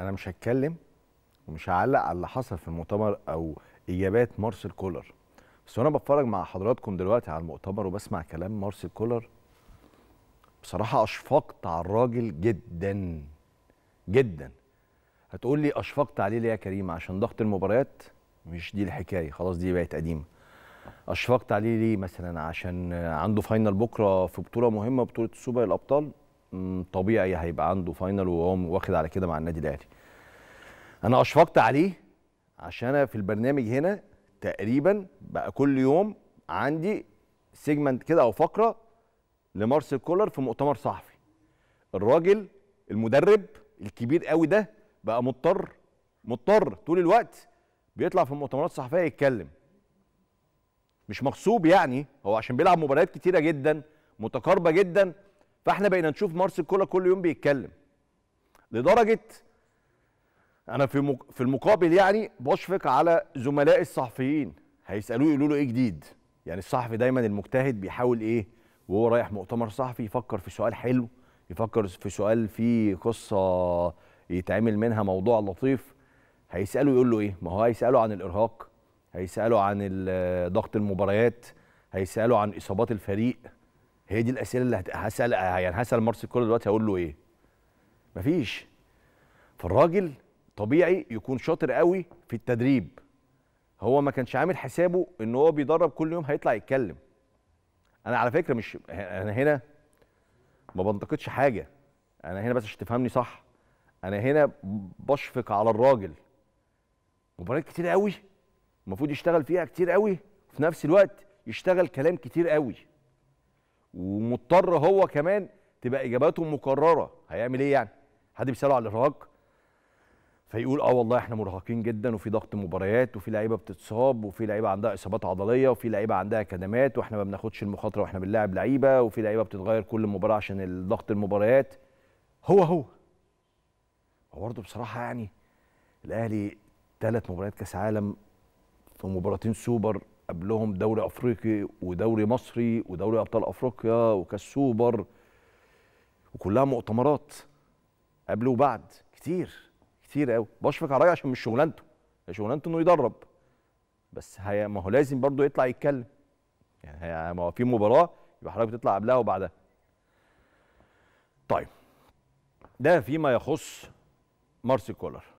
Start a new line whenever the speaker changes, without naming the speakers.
انا مش هتكلم ومش هعلق على اللي حصل في المؤتمر او اجابات مارسيل كولر بس وانا بتفرج مع حضراتكم دلوقتي على المؤتمر وبسمع كلام مارسيل كولر بصراحه اشفقت على الراجل جدا جدا هتقول لي اشفقت عليه ليه يا كريم عشان ضغط المباريات مش دي الحكايه خلاص دي بقت قديمه اشفقت عليه ليه مثلا عشان عنده فاينل بكره في بطوله مهمه بطوله سوبر الابطال طبيعي هيبقى عنده فاينل وهو واخد على كده مع النادي الاهلي انا اشفقت عليه عشان انا في البرنامج هنا تقريبا بقى كل يوم عندي سيجمنت كده او فقره لمارسيل كولر في مؤتمر صحفي الراجل المدرب الكبير قوي ده بقى مضطر مضطر طول الوقت بيطلع في المؤتمرات الصحفيه يتكلم مش مغصوب يعني هو عشان بيلعب مباريات كتيره جدا متقاربه جدا فاحنا بقينا نشوف مارس كولر كل يوم بيتكلم لدرجه انا في في المقابل يعني بشفق على زملائي الصحفيين هيسالوه يقولوا له ايه جديد يعني الصحفي دايما المجتهد بيحاول ايه وهو رايح مؤتمر صحفي يفكر في سؤال حلو يفكر في سؤال فيه قصه يتعمل منها موضوع لطيف هيساله يقول له ايه ما هو هيساله عن الارهاق هيساله عن ضغط المباريات هيساله عن اصابات الفريق هي دي الاسئله اللي هسال هسالها يعني هسال مارسيل كولر دلوقتي هقول له ايه؟ مفيش فالراجل طبيعي يكون شاطر قوي في التدريب هو ما كانش عامل حسابه ان هو بيدرب كل يوم هيطلع يتكلم انا على فكره مش انا هنا ما بنتقدش حاجه انا هنا بس عشان تفهمني صح انا هنا بشفق على الراجل مباريات كتير قوي المفروض يشتغل فيها كتير قوي وفي نفس الوقت يشتغل كلام كتير قوي ومضطر هو كمان تبقى اجاباته مكرره هيعمل ايه يعني حد بيساله على الارهاق فيقول اه والله احنا مرهقين جدا وفي ضغط مباريات وفي لعيبه بتتصاب وفي لعيبه عندها اصابات عضليه وفي لعيبه عندها كدمات واحنا ما بناخدش المخاطره واحنا بنلاعب لعيبه وفي لعيبه بتتغير كل مباراه عشان ضغط المباريات هو هو برضه بصراحه يعني الاهلي ثلاث مباريات كاس عالم في مباراتين سوبر لهم دوري افريقي ودوري مصري ودوري ابطال افريقيا وكاس سوبر وكلها مؤتمرات قبل وبعد كتير كتير قوي بشفق على عشان مش شغلانته هي شغلانته انه يدرب بس هي ما هو لازم برضه يطلع يتكلم يعني ما هو في مباراه يبقى حضرتك بتطلع قبلها وبعدها طيب ده فيما يخص مارسي كولر